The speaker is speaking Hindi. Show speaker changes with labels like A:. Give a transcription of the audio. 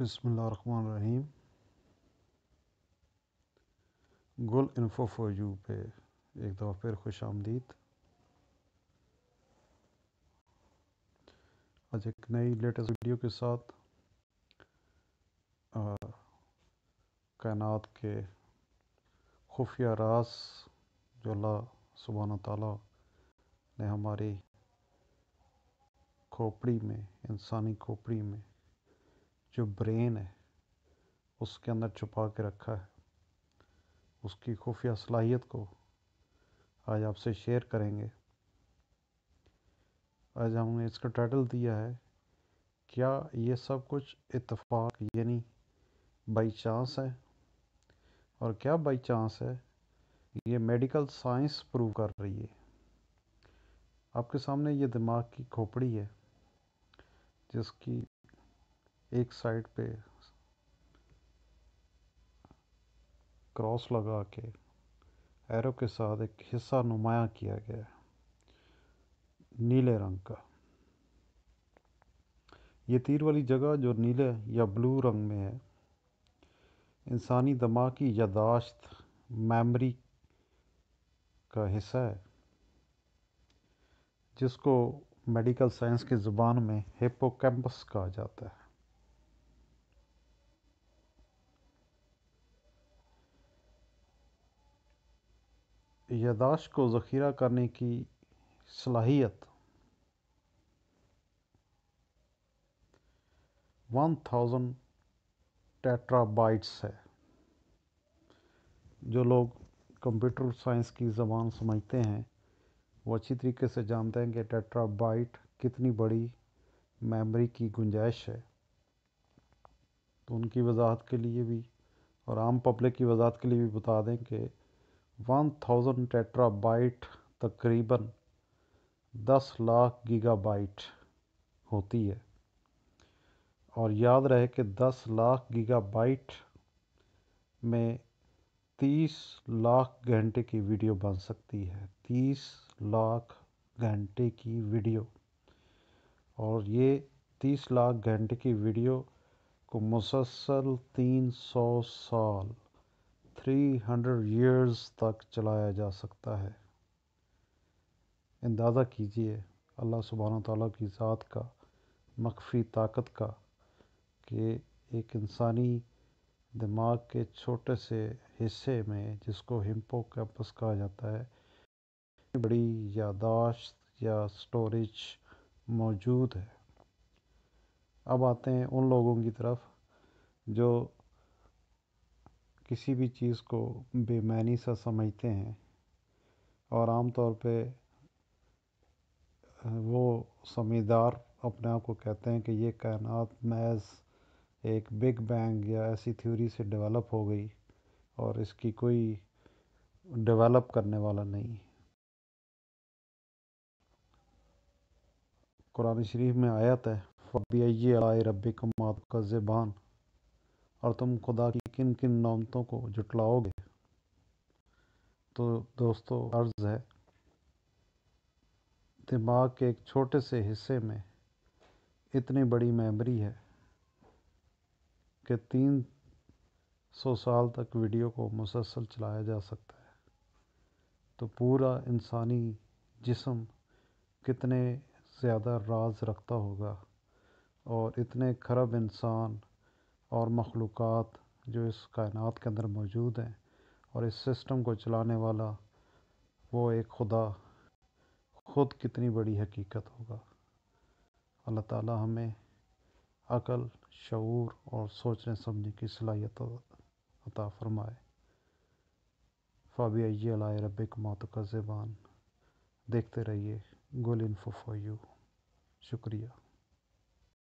A: बसमीम गुल इन्फो फॉर यू पे एक दफ़ा फिर खुश आमदीद आज एक नई लेटेस्ट वीडियो के साथ कायनात के खुफिया रास जो अल्लाह सुबहान ताला ने हमारी खोपड़ी में इंसानी खोपड़ी में जो ब्रेन है उसके अंदर छुपा के रखा है उसकी खुफिया सलाहियत को आज आपसे शेयर करेंगे आज हमने इसका टाइटल दिया है क्या ये सब कुछ इतफाक यानी बाई चांस है और क्या बाई चांस है ये मेडिकल साइंस प्रूव कर रही है आपके सामने ये दिमाग की खोपड़ी है जिसकी एक साइड पे क्रॉस लगा के एरो के साथ एक हिस्सा नुमाया किया गया है नीले रंग का ये तीर वाली जगह जो नीले या ब्लू रंग में है इंसानी दिमाग की यादाश्त मेमोरी का हिस्सा है जिसको मेडिकल साइंस की ज़ुबान में हिपोकैम्पस कहा जाता है यादाश्त को ज़ख़ीरा करने की सलाहियत वन 1000 टेट्राबाइट्स है जो लोग कंप्यूटर साइंस की ज़बान समझते हैं वो अच्छी तरीके से जानते हैं कि टेट्राबाइट कितनी बड़ी मेमोरी की गुंजाइश है तो उनकी वजाहत के लिए भी और आम पब्लिक की वजाहत के लिए भी बता दें कि 1000 टेट्रा बाइट तकरीबन 10 लाख गीगाबाइट होती है और याद रहे कि 10 लाख गीगाबाइट में 30 लाख घंटे की वीडियो बन सकती है 30 लाख घंटे की वीडियो और ये 30 लाख घंटे की वीडियो को मुसलसल 300 साल थ्री हंड्रेड ईयर्स तक चलाया जा सकता है अंदाज़ा कीजिए अल्लाह सुबहाना ताली की ज़ात का मख्फी ताकत का कि एक इंसानी दिमाग के छोटे से हिस्से में जिसको हिम्पो कैंपस कहा जाता है बड़ी यादाश्त या स्टोरेज मौजूद है अब आते हैं उन लोगों की तरफ जो किसी भी चीज़ को बेमानी सा समझते हैं और आम तौर पे वो समझदार अपने आप को कहते हैं कि ये कायनात मैज एक बिग बैंग या ऐसी थ्योरी से डेवलप हो गई और इसकी कोई डेवलप करने वाला नहीं कुरान शरीफ में आयत है फ़बी रब कमात का ज़बान और तुम खुदा की किन किन नौमतों को जुटलाओगे तो दोस्तों अर्ज है दिमाग के एक छोटे से हिस्से में इतनी बड़ी मेमोरी है कि तीन सौ साल तक वीडियो को मुसलसल चलाया जा सकता है तो पूरा इंसानी जिसम कितने ज़्यादा राज रखता होगा और इतने खरब इंसान और मखलूक़ात जो इस कायनात के अंदर मौजूद हैं और इस सिस्टम को चलाने वाला वो एक खुदा खुद कितनी बड़ी हकीकत होगा अल्लाह ताला हमें अकल शूर और सोचने समझने की सलाहियत अता फरमाए फ़ाबी अलाय रबिक मौत का ज़बान देखते रहिए गुल इन फॉर यू शुक्रिया